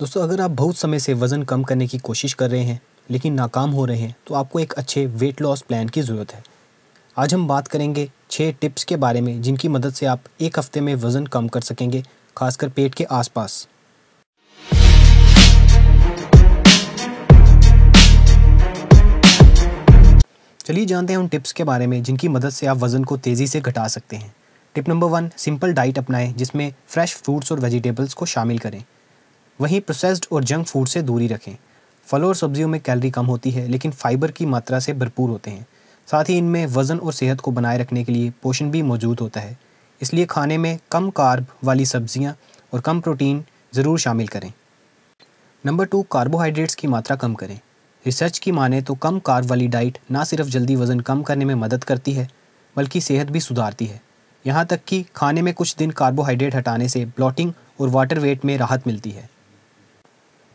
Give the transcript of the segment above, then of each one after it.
दोस्तों अगर आप बहुत समय से वज़न कम करने की कोशिश कर रहे हैं लेकिन नाकाम हो रहे हैं तो आपको एक अच्छे वेट लॉस प्लान की ज़रूरत है आज हम बात करेंगे छः टिप्स के बारे में जिनकी मदद से आप एक हफ्ते में वज़न कम कर सकेंगे खासकर पेट के आसपास चलिए जानते हैं उन टिप्स के बारे में जिनकी मदद से आप वज़न को तेज़ी से घटा सकते हैं tip number one simple diet अपनाएं जिसमें फ्रेश फ्रूट्स और वेजिटेबल्स को शामिल करें वहीं प्रोसेस्ड और जंक फूड से दूरी रखें फलों और सब्जियों में कैलोरी कम होती है लेकिन फाइबर की मात्रा से भरपूर होते हैं साथ ही इनमें वज़न और सेहत को बनाए रखने के लिए पोषण भी मौजूद होता है इसलिए खाने में कम कार्ब वाली सब्जियां और कम प्रोटीन ज़रूर शामिल करें नंबर टू कार्बोहाइड्रेट्स की मात्रा कम करें रिसर्च की माने तो कम कार्ब वाली डाइट ना सिर्फ जल्दी वज़न कम करने में मदद करती है बल्कि सेहत भी सुधारती है यहाँ तक कि खाने में कुछ दिन कार्बोहाइड्रेट हटाने से ब्लॉटिंग और वाटर वेट में राहत मिलती है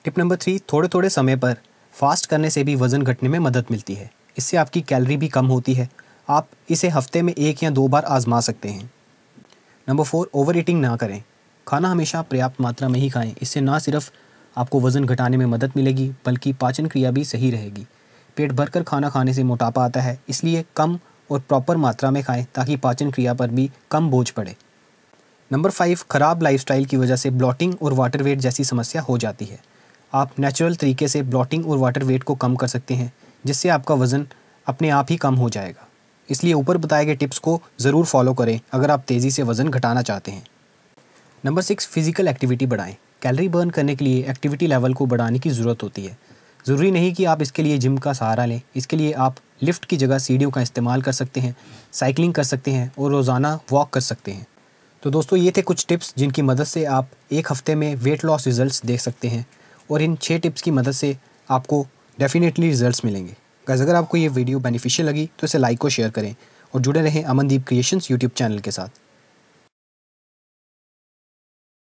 टिप नंबर थ्री थोड़े थोड़े समय पर फास्ट करने से भी वज़न घटने में मदद मिलती है इससे आपकी कैलोरी भी कम होती है आप इसे हफ्ते में एक या दो बार आजमा सकते हैं नंबर फोर ओवर ईटिंग ना करें खाना हमेशा पर्याप्त मात्रा में ही खाएं इससे ना सिर्फ आपको वज़न घटाने में मदद मिलेगी बल्कि पाचन क्रिया भी सही रहेगी पेट भरकर खाना खाने से मोटापा आता है इसलिए कम और प्रॉपर मात्रा में खाएं ताकि पाचन क्रिया पर भी कम बोझ पड़े नंबर फाइव ख़राब लाइफस्टाइल की वजह से ब्लॉटिंग और वाटर वेट जैसी समस्या हो जाती है आप नेचुरल तरीके से ब्लॉटिंग और वाटर वेट को कम कर सकते हैं जिससे आपका वज़न अपने आप ही कम हो जाएगा इसलिए ऊपर बताए गए टिप्स को ज़रूर फॉलो करें अगर आप तेज़ी से वज़न घटाना चाहते हैं नंबर सिक्स फिज़िकल एक्टिविटी बढ़ाएं कैलरी बर्न करने के लिए एक्टिविटी लेवल को बढ़ाने की ज़रूरत होती है ज़रूरी नहीं कि आप इसके लिए जिम का सहारा लें इसके लिए आप लिफ्ट की जगह सीढ़ियों का इस्तेमाल कर सकते हैं साइकिलिंग कर सकते हैं और रोज़ाना वॉक कर सकते हैं तो दोस्तों ये थे कुछ टिप्स जिनकी मदद से आप एक हफ्ते में वेट लॉस रिजल्ट्स देख सकते हैं और इन छः टिप्स की मदद से आपको डेफिनेटली रिजल्ट्स मिलेंगे गैस अगर आपको ये वीडियो बेनिफिशियल लगी तो इसे लाइक और शेयर करें और जुड़े रहें अमनदीप क्रिएशंस यूट्यूब चैनल के साथ